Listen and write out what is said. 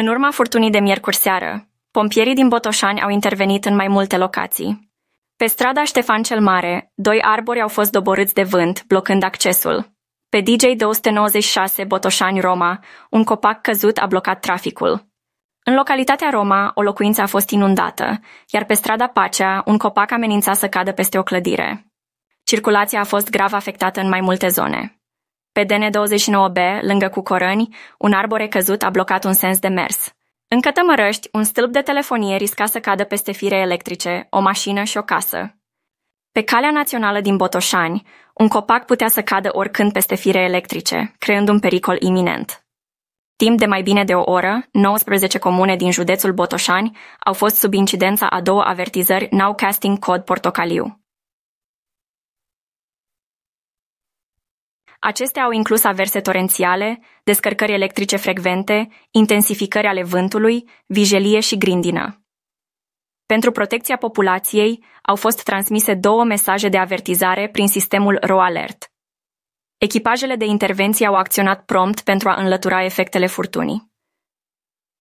În urma furtunii de miercuri seară, pompierii din Botoșani au intervenit în mai multe locații. Pe strada Ștefan cel Mare, doi arbori au fost doborâți de vânt, blocând accesul. Pe DJ 296 Botoșani Roma, un copac căzut a blocat traficul. În localitatea Roma, o locuință a fost inundată, iar pe strada Pacea, un copac amenința să cadă peste o clădire. Circulația a fost grav afectată în mai multe zone. Pe DN29B, lângă Cucorăni, un arbore căzut a blocat un sens de mers. În Cătămărăști, un stâlp de telefonie risca să cadă peste fire electrice, o mașină și o casă. Pe calea națională din Botoșani, un copac putea să cadă oricând peste fire electrice, creând un pericol iminent. Timp de mai bine de o oră, 19 comune din județul Botoșani au fost sub incidența a două avertizări Now Casting Cod Portocaliu. Acestea au inclus averse torențiale, descărcări electrice frecvente, intensificări ale vântului, vijelie și grindină. Pentru protecția populației au fost transmise două mesaje de avertizare prin sistemul RoAlert. Echipajele de intervenție au acționat prompt pentru a înlătura efectele furtunii.